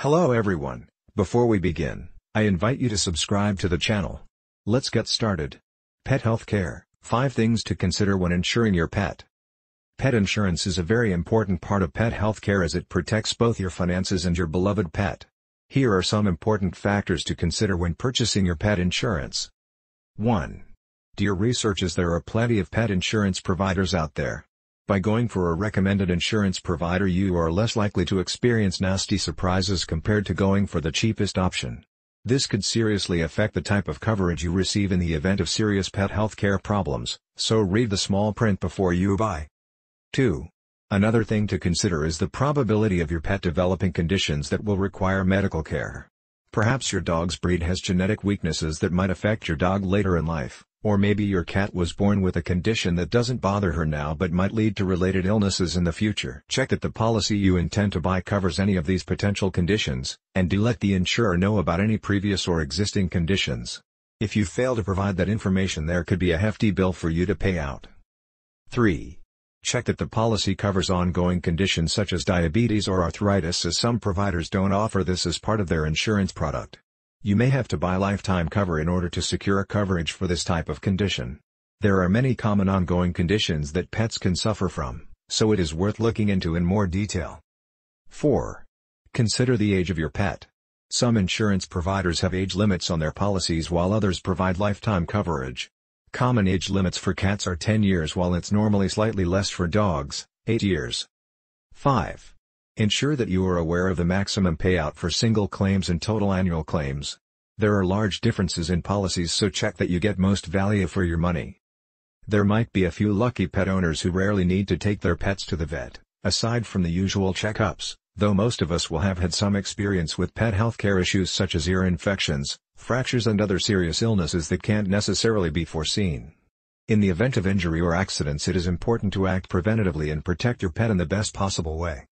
Hello everyone, before we begin, I invite you to subscribe to the channel. Let's get started. Pet health care, 5 things to consider when insuring your pet. Pet insurance is a very important part of pet health care as it protects both your finances and your beloved pet. Here are some important factors to consider when purchasing your pet insurance. 1. Do your research as there are plenty of pet insurance providers out there. By going for a recommended insurance provider you are less likely to experience nasty surprises compared to going for the cheapest option. This could seriously affect the type of coverage you receive in the event of serious pet health care problems, so read the small print before you buy. 2. Another thing to consider is the probability of your pet developing conditions that will require medical care. Perhaps your dog's breed has genetic weaknesses that might affect your dog later in life. Or maybe your cat was born with a condition that doesn't bother her now but might lead to related illnesses in the future. Check that the policy you intend to buy covers any of these potential conditions, and do let the insurer know about any previous or existing conditions. If you fail to provide that information there could be a hefty bill for you to pay out. 3. Check that the policy covers ongoing conditions such as diabetes or arthritis as some providers don't offer this as part of their insurance product. You may have to buy lifetime cover in order to secure coverage for this type of condition. There are many common ongoing conditions that pets can suffer from, so it is worth looking into in more detail. 4. Consider the age of your pet. Some insurance providers have age limits on their policies while others provide lifetime coverage. Common age limits for cats are 10 years while it's normally slightly less for dogs, 8 years. 5. Ensure that you are aware of the maximum payout for single claims and total annual claims. There are large differences in policies so check that you get most value for your money. There might be a few lucky pet owners who rarely need to take their pets to the vet, aside from the usual checkups, though most of us will have had some experience with pet healthcare issues such as ear infections, fractures and other serious illnesses that can't necessarily be foreseen. In the event of injury or accidents it is important to act preventatively and protect your pet in the best possible way.